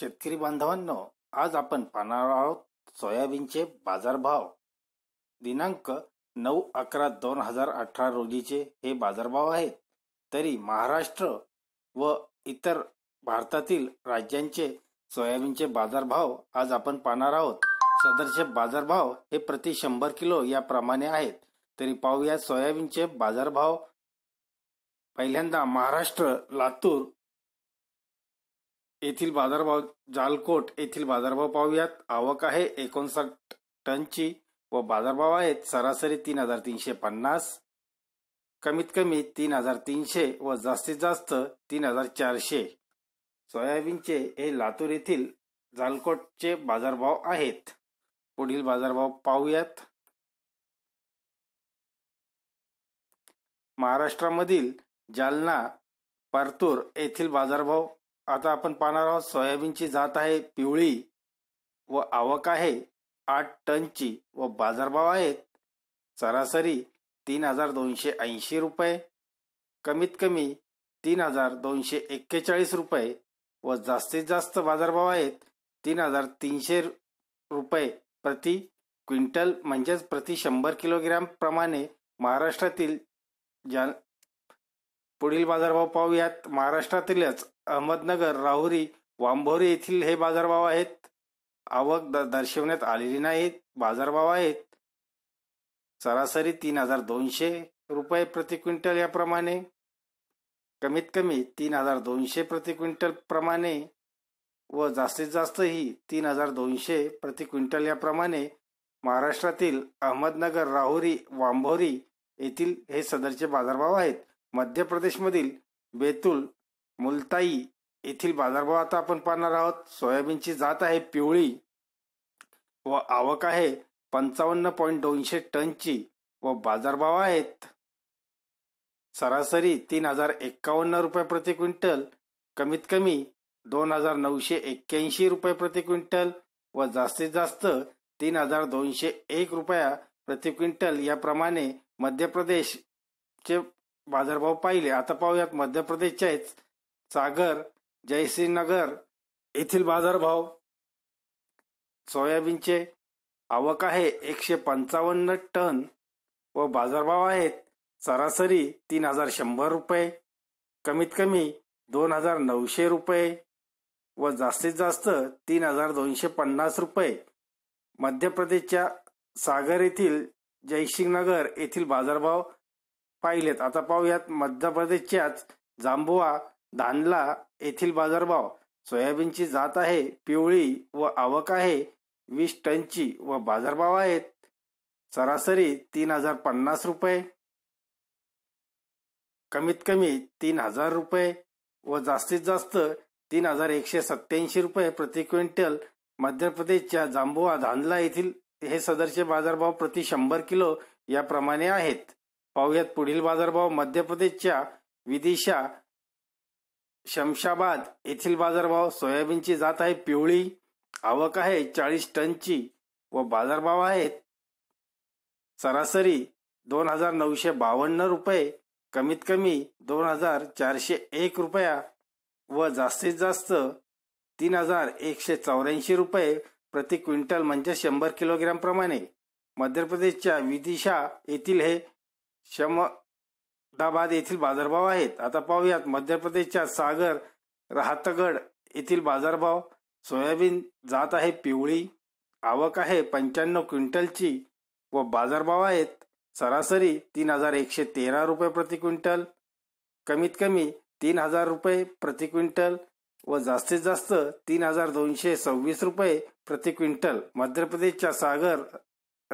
शेतकरी बांधवांनो आज आपण पाहणार आहोत सोयाबीनचे बाजारभाव दिनांक नऊ अकरा दोन हजार अठरा रोजीचे हे बाजारभाव आहेत तरी महाराष्ट्र व इतर भारतातील राज्यांचे सोयाबीनचे बाजारभाव आज आपण पाहणार आहोत सदरचे बाजारभाव हे प्रति शंभर किलो याप्रमाणे आहेत तरी पाहूया सोयाबीनचे बाजारभाव पहिल्यांदा महाराष्ट्र लातूर येथील बाजारभाव जालकोट येथील बाजारभाव पाहूयात आवक आहे एकोणसाठ टनची व बाजारभाव आहेत सरासरी तीन हजार तीनशे पन्नास कमीत कमी तीन हजार तीनशे व जास्तीत जास्त तीन हजार चारशे सोयाबीनचे हे लातूर येथील जालकोटचे बाजारभाव आहेत पुढील बाजारभाव पाहूयात महाराष्ट्रामधील जालना परतूर येथील बाजारभाव आता आपण पाहणार आहोत सोयाबीनची जात आहे पिवळी व आवक आहे आठ टनची व बाजारभाव आहेत सरासरी तीन हजार दोनशे ऐंशी रुपये कमीत कमी तीन हजार दोनशे एक्केचाळीस रुपये व जास्तीत जास्त बाजारभाव आहेत तीन हजार तीनशे रुपये प्रति क्विंटल म्हणजेच प्रति शंभर किलोग्रॅम प्रमाणे महाराष्ट्रातील ज्या पुढील बाजारभाव पाहूयात महाराष्ट्रातीलच अहमदनगर राहुरी वांभोरी येथील हे बाजारभाव आहेत आवक दर्शवण्यात आलेली नाहीत बाजारभाव आहेत सरासरी तीन हजार दोनशे रुपये प्रति क्विंटल याप्रमाणे कमीत कमी तीन हजार दोनशे प्रति क्विंटल प्रमाणे व जास्तीत जास्त ही तीन हजार दोनशे प्रति क्विंटल याप्रमाणे महाराष्ट्रातील अहमदनगर राहुरी वांभोरी येथील हे सदरचे बाजारभाव आहेत मध्य प्रदेशमधील बेतूल मुलताई येथील बाजारभाव आता आपण पाहणार आहोत सोयाबीनची जात आहे पिवळी व आवक आहे पंचावन्न पॉईंट दोनशे टनची व बाजारभाव आहेत सरासरी तीन हजार एक्कावन्न रुपये प्रति क्विंटल कमीत कमी दोन हजार नऊशे एक्क्याऐंशी रुपये प्रति क्विंटल व जास्तीत जास्त तीन हजार दोनशे एक रुपया प्रति क्विंटल याप्रमाणे मध्य प्रदेशचे बाजारभाव पाहिले आता पाहूयात मध्य प्रदेशचे आहेत सागर जयसिंगनगर येथील बाजारभाव सोयाबीनचे आवक आहे एकशे पंचावन्न टन व बाजारभाव आहेत सरासरी तीन हजार शंभर रुपये कमीत कमी दोन हजार नऊशे रुपये व जास्तीत जास्त तीन हजार दोनशे पन्नास रुपये मध्य प्रदेशच्या सागर येथील जयसिंगनगर येथील बाजारभाव पाहिलेत आता पाहूयात मध्य प्रदेशच्याच जांबुआ धानला येथील बाजारभाव सोयाबीनची जात आहे पिवळी व आवक आहे वीस टनची व बाजारभाव आहेत सरासरी तीन हजार पन्नास रुपये कमीत कमी तीन हजार रुपये व जास्तीत जास्त तीन हजार एकशे सत्याऐंशी रुपये प्रति क्विंटल मध्य प्रदेशच्या जांबुआ धानला येथील हे सदरचे बाजारभाव प्रति शंभर किलो याप्रमाणे आहेत पाहुयात पुढील बाजारभाव मध्य प्रदेशच्या विदिशा शमशाबाद येथील बाजारभाव सोयाबीनची जात आहे पिवळी आवक आहे चाळीस टनची व बाजारभाव आहेत सरासरी दोन हजार नऊशे बावन्न रुपये कमीत कमी दोन हजार चारशे एक रुपया व जास्तीत जास्त तीन हजार एकशे चौऱ्याऐंशी रुपये प्रति क्विंटल म्हणजे शंभर किलोग्रॅम प्रमाणे मध्य प्रदेशच्या विदिशा येथील हे शम दाबाद येथील बाजारभाव आहेत आता पाहूयात मध्य प्रदेशच्या सागर राहतगड येथील बाजारभाव सोयाबीन जात आहे पिवळी आवक आहे पंच्याण्णव क्विंटलची व बाजारभाव आहेत सरासरी तीन हजार एकशे तेरा रुपये प्रति क्विंटल कमीत कमी तीन हजार रुपये प्रति क्विंटल व जास्तीत जास्त तीन हजार दोनशे सव्वीस रुपये प्रति क्विंटल मध्य प्रदेशच्या सागर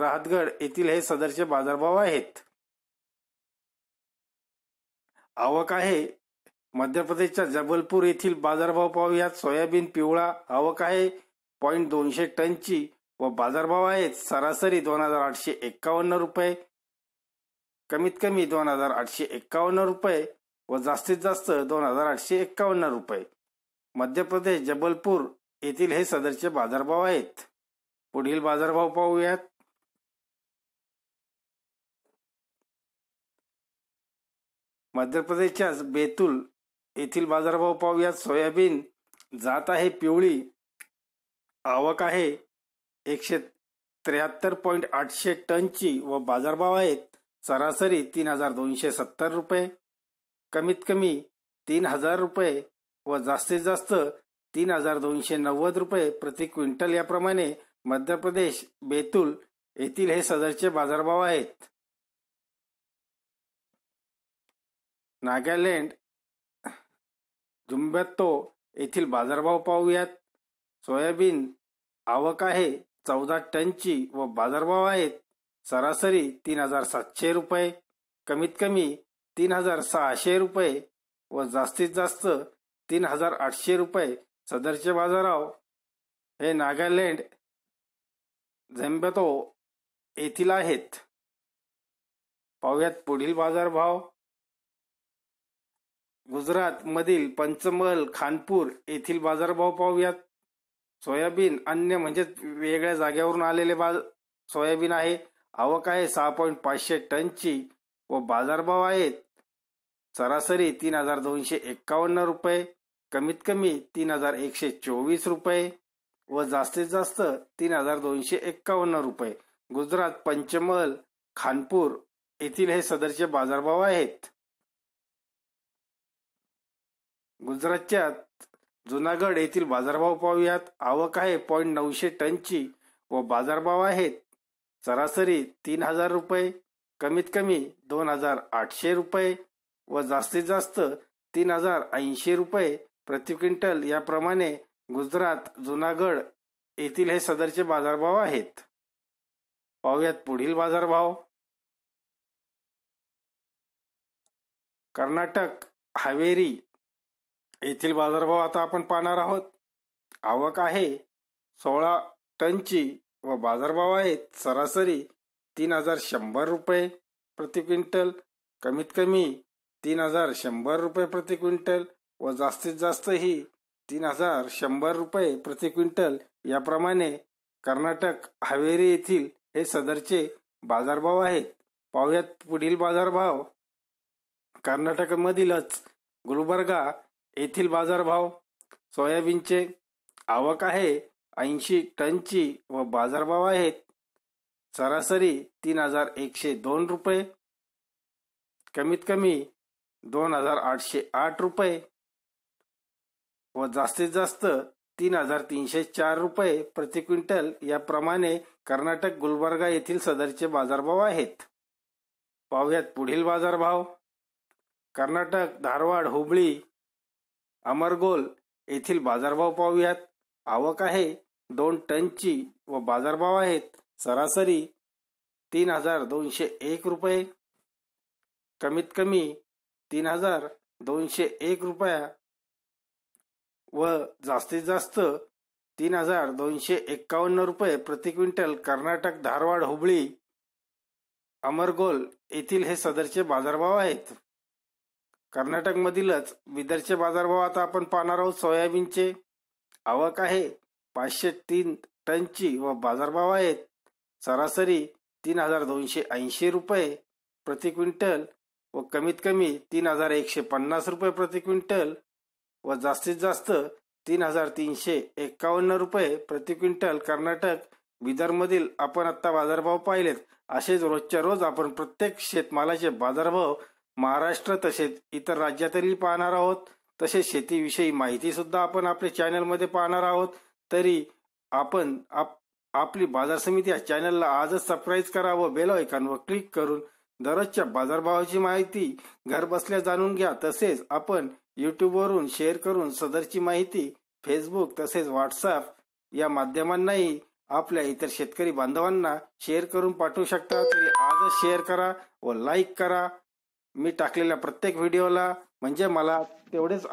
राहतगड येथील हे सदरचे बाजारभाव आहेत आवक आहे मध्य प्रदेशच्या जबलपूर येथील बाजारभाव पाहूयात सोयाबीन पिवळा आवक आहे पॉईंट दोनशे टनची व बाजारभाव आहेत सरासरी दोन हजार आठशे एक्कावन्न रुपये कमीत कमी दोन हजार आठशे एक्कावन्न रुपये व जास्तीत जास्त दोन हजार आठशे एक्कावन्न रुपये मध्य प्रदेश जबलपूर येथील हे सदरचे बाजारभाव आहेत पुढील बाजारभाव पाहूयात मध्य प्रदेशच्याच बेतूल येथील बाजारभाव पाहूयात सोयाबीन जात आहे पिवळी आवक आहे एकशे त्र्याहत्तर पॉईंट आठशे टनची व बाजारभाव आहेत सरासरी तीन हजार दोनशे सत्तर रुपये कमीत कमी तीन हजार रुपये व जास्तीत जास्त तीन हजार दोनशे नव्वद रुपये प्रति क्विंटल याप्रमाणे मध्य प्रदेश बेतूल येथील हे सदरचे बाजारभाव आहेत नागालँड जुंबॅत्तो येथील बाजारभाव पाहूयात सोयाबीन आवक आहे चौदा टनची व बाजारभाव आहेत सरासरी तीन हजार सातशे रुपये कमीत कमी तीन हजार सहाशे रुपये व जास्तीत जास्त तीन हजार आठशे रुपये सदरचे बाजारभाव हे नागालँड झेंबतो येथील आहेत पाहुयात पुढील बाजारभाव गुजरात मधील पंचमहल खानपूर येथील बाजारभाव पाहूयात सोयाबीन अन्य म्हणजेच वेगळ्या जागेवरून आलेले बाज सोयाबीन आहे आवक आहे सहा पॉईंट पाचशे टनची व बाजारभाव आहेत सरासरी तीन हजार दोनशे एक्कावन्न रुपये कमीत कमी तीन हजार एकशे चोवीस रुपये व जास्तीत जास्त तीन हजार दोनशे एक्कावन्न रुपये गुजरात पंचमहल खानपूर येथील हे सदरचे बाजारभाव आहेत गुजरातच्या जुनागड येथील बाजारभाव पाहूयात आवक आहे पॉईंट नऊशे टनची व बाजारभाव आहेत सरासरी तीन हजार रुपये कमीत कमी दोन हजार आठशे रुपये व जास्तीत जास्त तीन हजार ऐंशी रुपये प्रति क्विंटल याप्रमाणे गुजरात जुनागड येथील हे सदरचे बाजारभाव आहेत पाहूयात पुढील बाजारभाव कर्नाटक हावेरी येथील बाजारभाव आता आपण पाहणार आहोत आवक आहे सोळा टनची व बाजारभाव आहेत सरासरी तीन हजार शंभर रुपये प्रति क्विंटल कमीत कमी तीन हजार शंभर रुपये प्रति क्विंटल व जास्तीत जास्त ही तीन हजार शंभर रुपये प्रति क्विंटल याप्रमाणे कर्नाटक हावेरी येथील हे सदरचे बाजारभाव आहेत पाहुयात पुढील बाजारभाव कर्नाटकमधीलच गुलबर्गा येथील बाजारभाव सोयाबीनचे आवक आहे ऐंशी टनची व बाजारभाव आहेत सरासरी तीन हजार एकशे दोन रुपये कमीत कमी दोन हजार आठशे आठ रुपये व जास्तीत जास्त तीन हजार तीनशे चार रुपये प्रति क्विंटल याप्रमाणे कर्नाटक गुलबर्गा येथील सदरचे बाजारभाव आहेत पाहुयात पुढील बाजारभाव कर्नाटक धारवाड हुबळी अमरगोल येथील बाजारभाव पाहूयात आवक आहे दोन टनची व बाजारभाव आहेत सरासरी तीन हजार दोनशे एक रुपये कमीत कमी तीन हजार दोनशे एक रुपया व जास्तीत जास्त तीन हजार दोनशे एक्कावन्न रुपये प्रति क्विंटल कर्नाटक धारवाड हुबळी अमरगोल येथील हे सदरचे बाजारभाव आहेत कर्नाटकमधीलच विदर्भचे बाजारभाव आता आपण पाहणार आहोत सोयाबीनचे आवक आहे पाचशे तीन टनची व बाजारभाव आहेत सरासरी तीन हजार दोनशे ऐंशी रुपये प्रति क्विंटल व कमीत कमी तीन हजार एकशे पन्नास रुपये प्रति क्विंटल व जास्तीत जास्त तीन हजार तीनशे एक्कावन्न रुपये प्रति क्विंटल कर्नाटक विदर्भमधील आपण आत्ता बाजारभाव पाहिलेत असेच रोजच्या रोज आपण प्रत्येक शेतमालाचे बाजारभाव महाराष्ट्र तसेच इतर राज्यातही पाहणार आहोत तसेच शेतीविषयी माहिती सुद्धा आपण आपल्या चॅनलमध्ये पाहणार आहोत तरी आपण आप आपली बाजार समिती या चॅनलला आजच सबस्क्राईब करा व बेल आयकॉनवर क्लिक करून दररोजच्या बाजारभावाची माहिती घरबसल्या जाणून घ्या तसेच आपण युट्यूबवरून शेअर करून सदरची माहिती फेसबुक तसेच व्हॉट्सअप या माध्यमांनाही आपल्या इतर शेतकरी बांधवांना शेअर करून पाठवू शकता तरी आजच शेअर करा व लाईक करा मी टाकलेल्या प्रत्येक व्हिडिओला म्हणजे मला तेवढेच